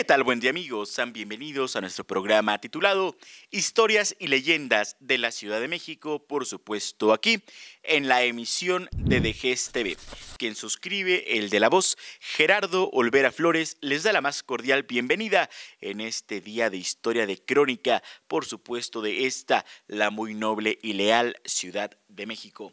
¿Qué tal? Buen día amigos, sean bienvenidos a nuestro programa titulado Historias y leyendas de la Ciudad de México, por supuesto aquí en la emisión de DGS TV. Quien suscribe, el de la voz, Gerardo Olvera Flores, les da la más cordial bienvenida en este día de historia de crónica, por supuesto de esta, la muy noble y leal Ciudad de México.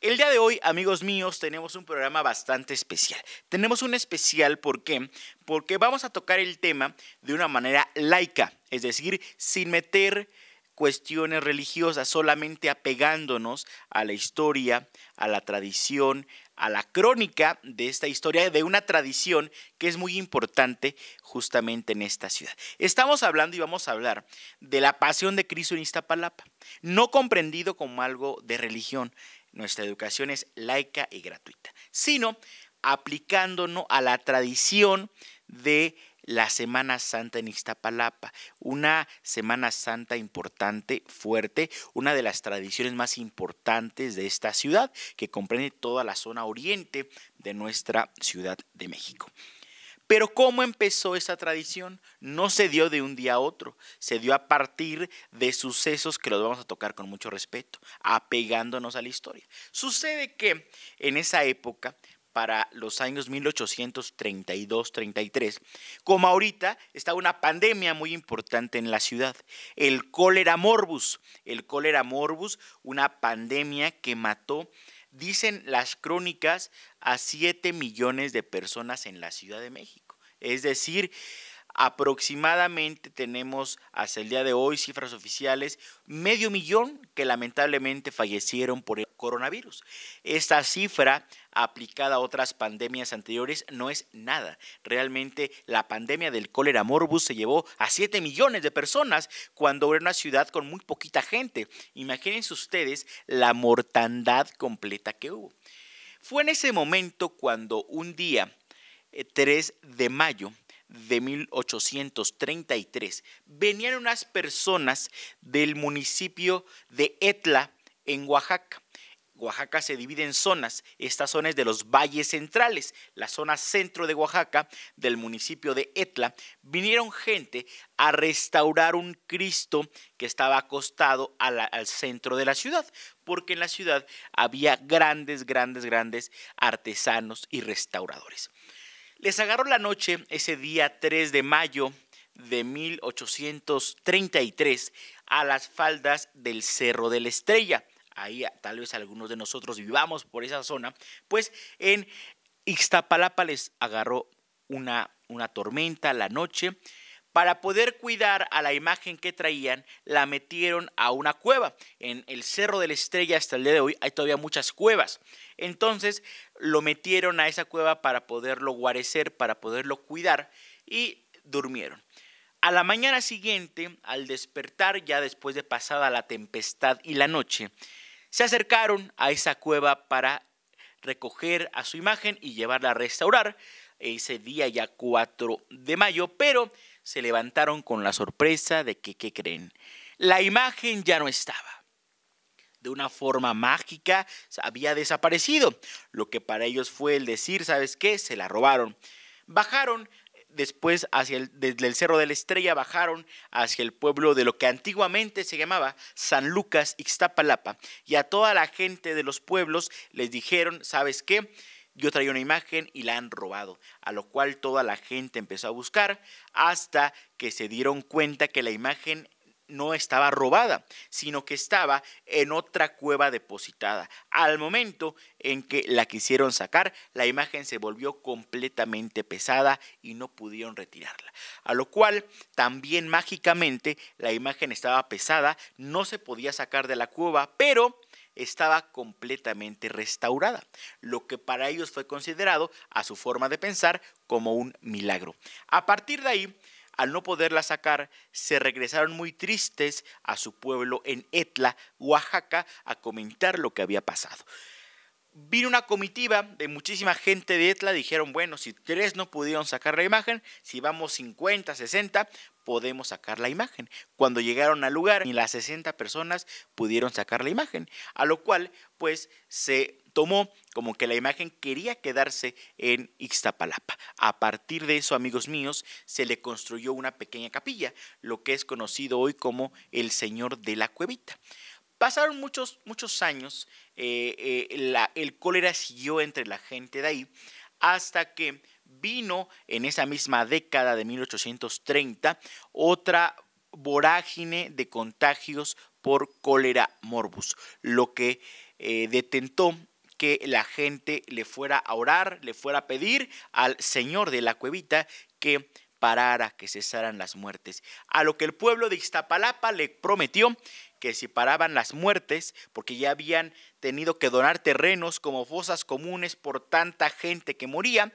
El día de hoy, amigos míos, tenemos un programa bastante especial. Tenemos un especial, ¿por qué? Porque vamos a tocar el tema de una manera laica, es decir, sin meter cuestiones religiosas, solamente apegándonos a la historia, a la tradición, a la crónica de esta historia, de una tradición que es muy importante justamente en esta ciudad. Estamos hablando y vamos a hablar de la pasión de Cristo en Iztapalapa, no comprendido como algo de religión, nuestra educación es laica y gratuita, sino aplicándonos a la tradición de la Semana Santa en Iztapalapa, una Semana Santa importante, fuerte, una de las tradiciones más importantes de esta ciudad, que comprende toda la zona oriente de nuestra Ciudad de México. Pero ¿cómo empezó esa tradición? No se dio de un día a otro, se dio a partir de sucesos que los vamos a tocar con mucho respeto, apegándonos a la historia. Sucede que en esa época, para los años 1832-33, como ahorita estaba una pandemia muy importante en la ciudad, el cólera morbus, el cólera morbus, una pandemia que mató dicen las crónicas, a 7 millones de personas en la Ciudad de México. Es decir, Aproximadamente tenemos hasta el día de hoy cifras oficiales, medio millón que lamentablemente fallecieron por el coronavirus. Esta cifra aplicada a otras pandemias anteriores no es nada. Realmente la pandemia del cólera morbus se llevó a 7 millones de personas cuando era una ciudad con muy poquita gente. Imagínense ustedes la mortandad completa que hubo. Fue en ese momento cuando un día, 3 eh, de mayo, de 1833. Venían unas personas del municipio de Etla, en Oaxaca. Oaxaca se divide en zonas. Esta zona es de los valles centrales. La zona centro de Oaxaca, del municipio de Etla, vinieron gente a restaurar un Cristo que estaba acostado al centro de la ciudad, porque en la ciudad había grandes, grandes, grandes artesanos y restauradores. Les agarró la noche ese día 3 de mayo de 1833 a las faldas del Cerro de la Estrella. Ahí tal vez algunos de nosotros vivamos por esa zona, pues en Ixtapalapa les agarró una, una tormenta la noche para poder cuidar a la imagen que traían, la metieron a una cueva. En el Cerro de la Estrella hasta el día de hoy hay todavía muchas cuevas. Entonces lo metieron a esa cueva para poderlo guarecer, para poderlo cuidar y durmieron. A la mañana siguiente, al despertar ya después de pasada la tempestad y la noche, se acercaron a esa cueva para recoger a su imagen y llevarla a restaurar ese día ya 4 de mayo, pero se levantaron con la sorpresa de que, ¿qué creen? La imagen ya no estaba. De una forma mágica había desaparecido, lo que para ellos fue el decir, ¿sabes qué? Se la robaron. Bajaron después hacia el, desde el Cerro de la Estrella, bajaron hacia el pueblo de lo que antiguamente se llamaba San Lucas Ixtapalapa, y a toda la gente de los pueblos les dijeron, ¿sabes qué? yo traía una imagen y la han robado, a lo cual toda la gente empezó a buscar hasta que se dieron cuenta que la imagen no estaba robada, sino que estaba en otra cueva depositada. Al momento en que la quisieron sacar, la imagen se volvió completamente pesada y no pudieron retirarla. A lo cual, también mágicamente, la imagen estaba pesada, no se podía sacar de la cueva, pero estaba completamente restaurada, lo que para ellos fue considerado, a su forma de pensar, como un milagro. A partir de ahí, al no poderla sacar, se regresaron muy tristes a su pueblo en Etla, Oaxaca, a comentar lo que había pasado. Vino una comitiva de muchísima gente de Etla, dijeron, bueno, si tres no pudieron sacar la imagen, si vamos 50, 60, podemos sacar la imagen. Cuando llegaron al lugar, ni las 60 personas pudieron sacar la imagen, a lo cual pues se tomó como que la imagen quería quedarse en Ixtapalapa. A partir de eso, amigos míos, se le construyó una pequeña capilla, lo que es conocido hoy como el Señor de la Cuevita. Pasaron muchos, muchos años, eh, eh, el cólera siguió entre la gente de ahí, hasta que vino en esa misma década de 1830 otra vorágine de contagios por cólera morbus, lo que eh, detentó que la gente le fuera a orar, le fuera a pedir al señor de la cuevita que parara, que cesaran las muertes. A lo que el pueblo de Iztapalapa le prometió que si paraban las muertes, porque ya habían tenido que donar terrenos como fosas comunes por tanta gente que moría,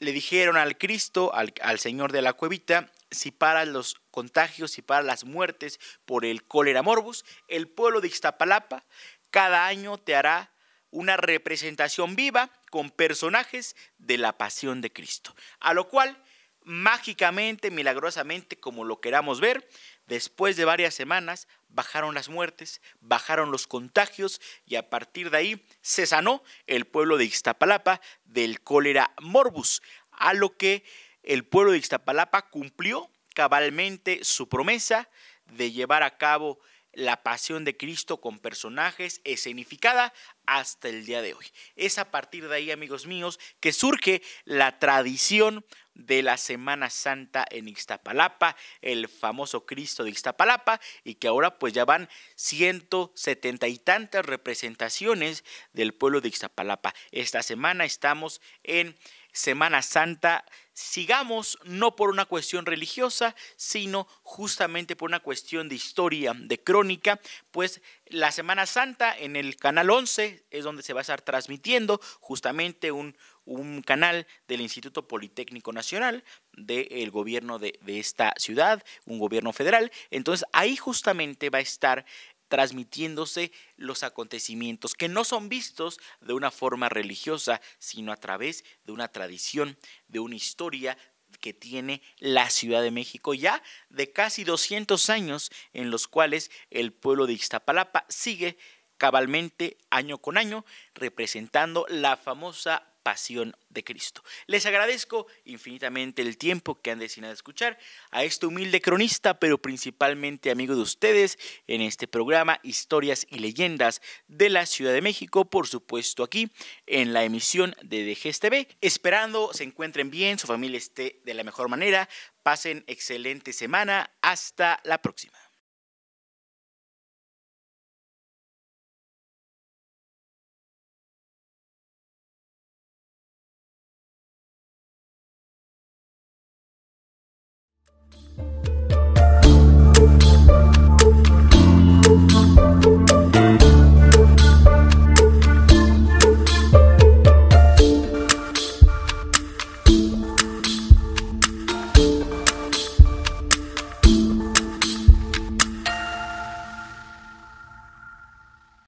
le dijeron al Cristo, al, Señor de la Cuevita, si para los contagios si para las muertes por el cólera morbus, el pueblo de Iztapalapa cada año te hará una representación viva con personajes de la pasión de Cristo. A lo cual, mágicamente, milagrosamente, como lo queramos ver, después de varias semanas, bajaron las muertes, bajaron los contagios y a partir de ahí se sanó el pueblo de Ixtapalapa del cólera morbus, a lo que el pueblo de Ixtapalapa cumplió cabalmente su promesa de llevar a cabo la pasión de Cristo con personajes escenificada hasta el día de hoy. Es a partir de ahí, amigos míos, que surge la tradición de la Semana Santa en Ixtapalapa, el famoso Cristo de Ixtapalapa, y que ahora pues ya van ciento setenta y tantas representaciones del pueblo de Ixtapalapa. Esta semana estamos en Semana Santa sigamos no por una cuestión religiosa, sino justamente por una cuestión de historia, de crónica, pues la Semana Santa en el Canal 11 es donde se va a estar transmitiendo justamente un, un canal del Instituto Politécnico Nacional del gobierno de, de esta ciudad, un gobierno federal. Entonces ahí justamente va a estar transmitiéndose los acontecimientos que no son vistos de una forma religiosa, sino a través de una tradición, de una historia, que tiene la Ciudad de México ya de casi 200 años en los cuales el pueblo de Iztapalapa sigue cabalmente año con año representando la famosa pasión de Cristo. Les agradezco infinitamente el tiempo que han destinado a escuchar a este humilde cronista, pero principalmente amigo de ustedes en este programa Historias y Leyendas de la Ciudad de México, por supuesto aquí en la emisión de DGS Esperando se encuentren bien, su familia esté de la mejor manera, pasen excelente semana, hasta la próxima.